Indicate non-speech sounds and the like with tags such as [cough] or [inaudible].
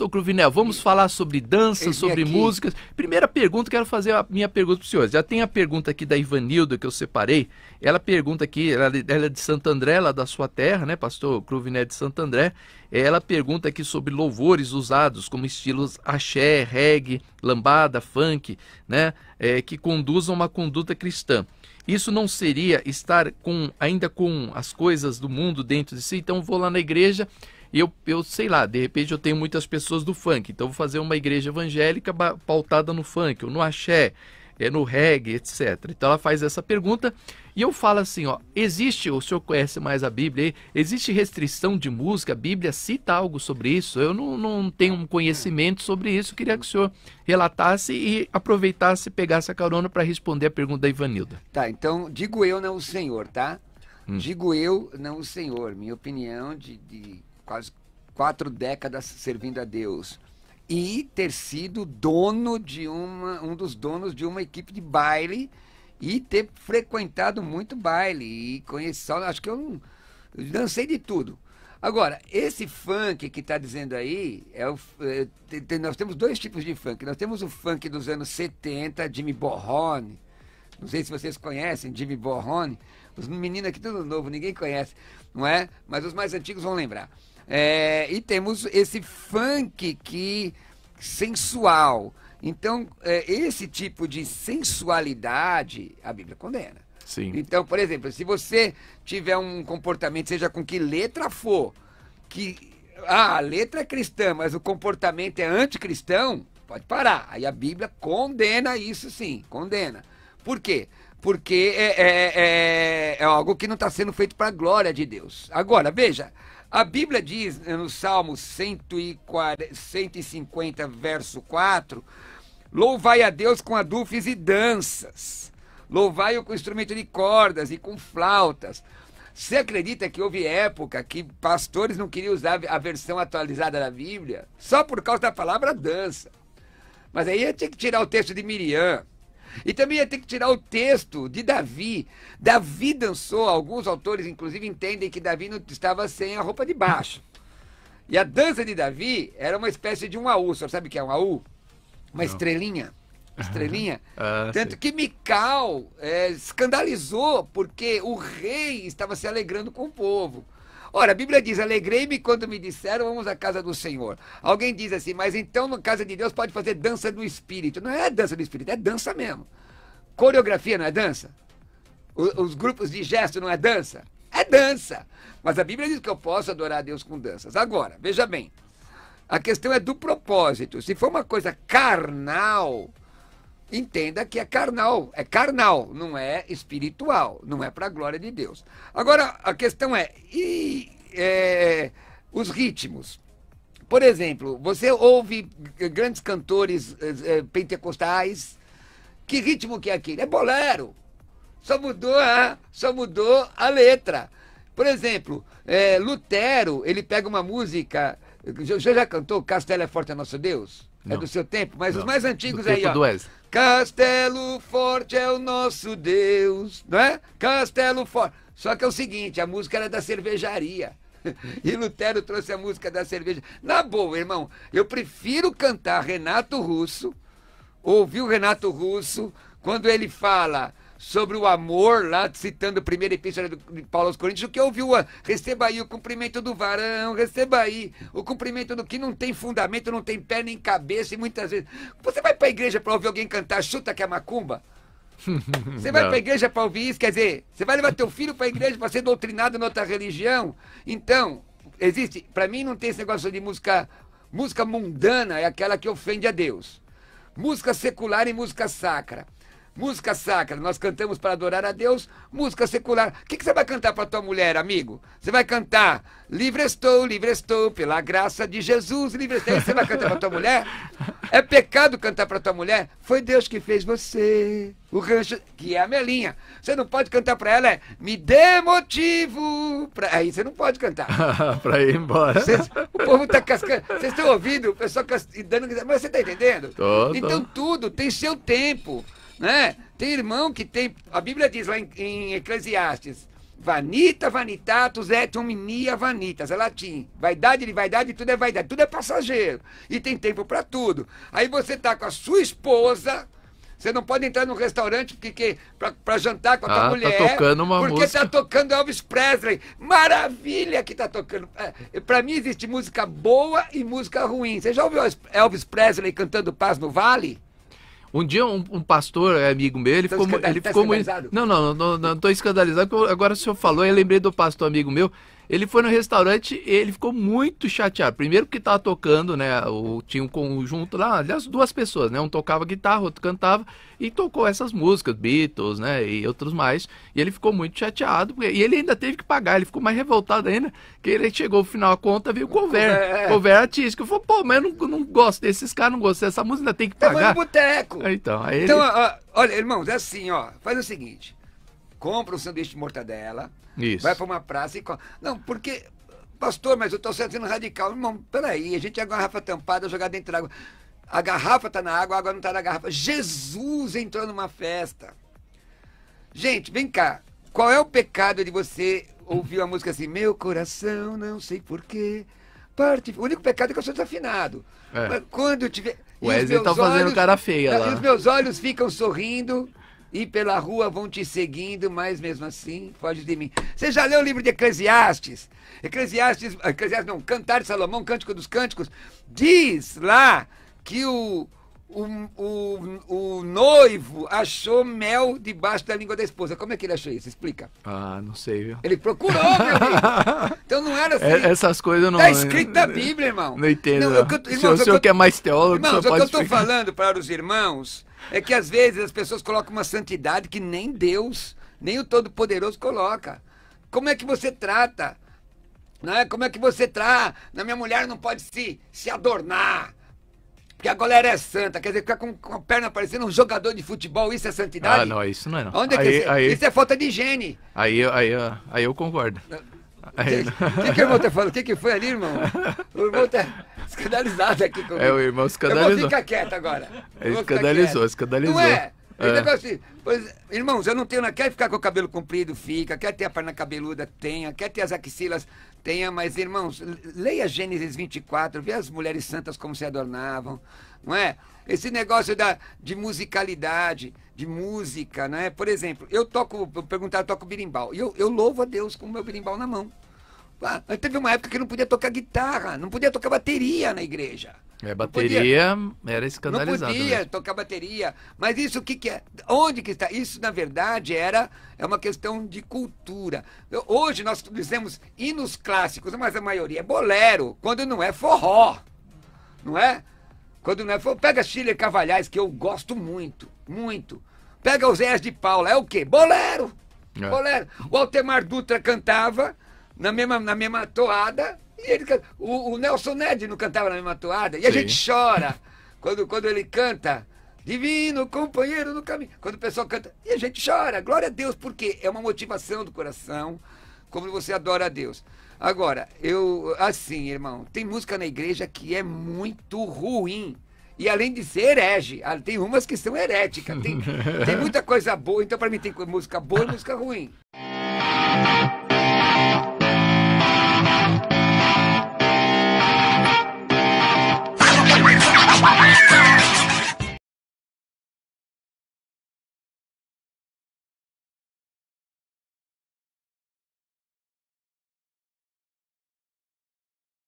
Pastor Cruvinel, vamos falar sobre dança, sobre aqui. músicas. Primeira pergunta, quero fazer a minha pergunta para os senhores. Já tem a pergunta aqui da Ivanilda que eu separei. Ela pergunta aqui, ela, ela é de Santo André, lá da sua terra, né? Pastor Cruvinel de Santo André. É, ela pergunta aqui sobre louvores usados como estilos axé, reggae, lambada, funk, né? É, que conduzam uma conduta cristã. Isso não seria estar com ainda com as coisas do mundo dentro de si? Então vou lá na igreja eu, eu sei lá, de repente eu tenho muitas pessoas do funk, então vou fazer uma igreja evangélica pautada no funk, ou no axé, é no reggae, etc. Então ela faz essa pergunta e eu falo assim, ó, existe, o senhor conhece mais a Bíblia, existe restrição de música? A Bíblia cita algo sobre isso? Eu não, não tenho um conhecimento sobre isso, queria que o senhor relatasse e aproveitasse e pegasse a carona para responder a pergunta da Ivanilda. Tá, então digo eu, não o senhor, tá? Hum. Digo eu, não o senhor. Minha opinião de, de quase quatro décadas servindo a Deus e ter sido dono de uma, um dos donos de uma equipe de baile e ter frequentado muito baile e conhecer, acho que eu, não, eu dancei de tudo. Agora, esse funk que está dizendo aí, é o, é, tem, nós temos dois tipos de funk. Nós temos o funk dos anos 70, Jimmy Borrone. Não sei se vocês conhecem Jimmy Borrone. Os meninos aqui, tudo novo, ninguém conhece, não é? Mas os mais antigos vão lembrar. É, e temos esse funk que sensual. Então, é, esse tipo de sensualidade a Bíblia condena. Sim. Então, por exemplo, se você tiver um comportamento, seja com que letra for, que ah, a letra é cristã, mas o comportamento é anticristão, pode parar. Aí a Bíblia condena isso sim, condena. Por quê? Porque é, é, é, é algo que não está sendo feito para a glória de Deus. Agora, veja, a Bíblia diz eh, no Salmo 150, verso 4: Louvai a Deus com adufes e danças, louvai-o com instrumento de cordas e com flautas. Você acredita que houve época que pastores não queriam usar a versão atualizada da Bíblia só por causa da palavra dança? Mas aí eu tinha que tirar o texto de Miriam, e também ia ter que tirar o texto de Davi. Davi dançou, alguns autores inclusive entendem que Davi não estava sem a roupa de baixo. E a dança de Davi era uma espécie de um AU, você sabe o que é um AU? Uma não. estrelinha. Estrelinha. ah, Tanto sim. que Mical é, escandalizou porque o rei estava se alegrando com o povo. Ora, a Bíblia diz: Alegrei-me quando me disseram, vamos à casa do Senhor. Alguém diz assim, mas então na casa de Deus pode fazer dança do espírito. Não é dança do espírito, é dança mesmo. Coreografia não é dança? os grupos de gesto não é dança? É dança. Mas a Bíblia diz que eu posso adorar a Deus com danças. Agora, veja bem. A questão é do propósito. Se for uma coisa carnal, entenda que é carnal, é carnal, não é espiritual, não é para a glória de Deus. Agora, a questão é, e é, os ritmos? Por exemplo, você ouve grandes cantores é, é, pentecostais, que ritmo que é aquele? É bolero, só mudou a, só mudou a letra. Por exemplo, é, Lutero, ele pega uma música, você já cantou Castelo é Forte é Nosso Deus? É não. É do seu tempo, mas os mais antigos do aí, ó. Castelo Forte é o nosso Deus, não é? Castelo Forte. Só que é o seguinte, a música era da cervejaria. [laughs] E Lutero trouxe a música da cerveja. Na boa, irmão, eu prefiro cantar Renato Russo, ouvir o Renato Russo, quando ele fala sobre o amor, lá citando a primeira epístola de Paulo aos Coríntios, o que ouviu? Receba aí o cumprimento do varão, receba aí o cumprimento do que não tem fundamento, não tem pé nem cabeça, e muitas vezes. Você vai para a igreja para ouvir alguém cantar chuta que é macumba? [laughs] Você vai para a igreja para ouvir isso? Quer dizer, você vai levar teu filho para a igreja para ser doutrinado em outra religião? Então, existe. Para mim, não tem esse negócio de música. Música mundana é aquela que ofende a Deus. Música secular e música sacra música sacra, nós cantamos para adorar a Deus, música secular. O que, que você vai cantar para tua mulher, amigo? Você vai cantar Livre estou, livre estou, pela graça de Jesus, livre estou. É você vai cantar para tua mulher? É pecado cantar para tua mulher? Foi Deus que fez você. O rancho, que é a Melinha. Você não pode cantar para ela, é me dê motivo. Pra... Aí você não pode cantar. [laughs] para ir embora. Cês, o povo tá cascando. Vocês estão ouvindo? O pessoal cas... dando. Mas você tá entendendo? Tô, então tudo tem seu tempo né? Tem irmão que tem. A Bíblia diz lá em, em Eclesiastes: Vanita, vanitatus et omnia vanitas. É latim. Vaidade de vaidade, tudo é vaidade. Tudo é passageiro. E tem tempo para tudo. Aí você tá com a sua esposa. Você não pode entrar num restaurante para que, pra, pra jantar com a tua ah, tá mulher. Tá tocando uma porque música. tá tocando Elvis Presley. Maravilha que tá tocando. É, pra mim existe música boa e música ruim. Você já ouviu Elvis Presley cantando Paz no Vale? Um dia um, um pastor, é amigo meu, ele tá ficou, tá ficou, ele ficou muito. Não, não, não, não, estou escandalizado, porque agora o senhor falou, eu lembrei do pastor amigo meu. Ele foi no restaurante e ele ficou muito chateado. Primeiro que estava tocando, né? O, tinha um conjunto lá, aliás, duas pessoas, né? Um tocava guitarra, outro cantava, e tocou essas músicas, Beatles, né? E outros mais. E ele ficou muito chateado. Porque, e ele ainda teve que pagar, ele ficou mais revoltado ainda, que ele chegou no final a conta, veio cover, é. cover artístico. Eu falei, pô, mas eu não, não gosto desses caras, não gosto dessa música, ainda tem que pagar. Eu vou no boteco. É, então, aí então ele... ó, olha, irmãos, é assim, ó. Faz o seguinte. Compra um sanduíche de mortadela. Isso. Vai pra uma praça e... Não, porque... Pastor, mas eu tô sendo radical. Irmão, peraí. A gente é uma garrafa tampada jogada dentro da água. A garrafa tá na água, a água não tá na garrafa. Jesus entrou numa festa. Gente, vem cá. Qual é o pecado de você ouvir uma [laughs] música assim? Meu coração, não sei porquê parte. O único pecado é que eu sou desafinado. É. quando eu tiver. O Wesley tá fazendo olhos, cara feia lá. E os meus olhos ficam sorrindo e pela rua vão te seguindo, mas mesmo assim foge de mim. Você já leu o livro de Eclesiastes? Eclesiastes, Eclesiastes não, Cantar de Salomão, Cântico dos Cânticos, diz lá que o, o, o, o noivo achou mel debaixo da língua da esposa. Como é que ele achou isso? Explica. Ah, não sei, viu? Ele procurou, meu [laughs] amigo. Então não era assim. É, essas coisas não. está escrito na Bíblia, irmão. Não entendo. Não, eu, irmão, Se o senhor quer mais teólogo, não o que eu estou é falando para os irmãos é que às vezes as pessoas colocam uma santidade que nem Deus, nem o Todo-Poderoso coloca. Como é que você trata? é Como é que você trata? Na minha mulher não pode se, se adornar porque a galera é santa, quer dizer, ficar com, com a perna parecendo um jogador de futebol, isso é santidade? Ah, não, isso não é não. Onde é que aí, isso, é? aí, é falta de higiene. Aí, aí, aí, aí eu concordo. O que, que, que o irmão tá falando? O que, que foi ali, irmão? O irmão tá escandalizado aqui comigo. É, o irmão escandalizou. Irmão, fica quieto agora. Ele escandalizou, escandalizou. Não é? É. Ele é. assim, pois, irmãos, eu não tenho, quer ficar com o cabelo comprido, fica, quer ter a perna cabeluda, tenha, quer ter as axilas, tenha, mas irmãos, leia Gênesis 24, vê as mulheres santas como se adornavam, não é? Esse negócio da, de musicalidade, de música, né? Por exemplo, eu toco, perguntar, toco birimbau, e eu, eu louvo a Deus com o meu birimbau na mão. Ah, teve uma época que não podia tocar guitarra, não podia tocar bateria na igreja. É, bateria era escandalizado. Não podia mesmo. tocar bateria. Mas isso o que, que é? Onde que está? Isso, na verdade, era é uma questão de cultura. Hoje nós dizemos hinos clássicos, mas a maioria é bolero, quando não é forró. Não é? Quando não é forró. Pega Chile Cavalhais, que eu gosto muito, muito. Pega os Zés de Paula, é o quê? Bolero! É. Bolero. O Altemar Dutra cantava na mesma, na mesma toada, e ele, o, o Nelson Ned não cantava na mesma toada. E a gente chora quando, quando ele canta. Divino companheiro no caminho. Quando o pessoal canta, e a gente chora, glória a Deus, porque é uma motivação do coração, como você adora a Deus. Agora, eu, assim, irmão, tem música na igreja que é muito ruim. E além de ser herege, ah, tem umas que são heréticas. Tem, [laughs] tem muita coisa boa, então para mim tem música boa e música ruim.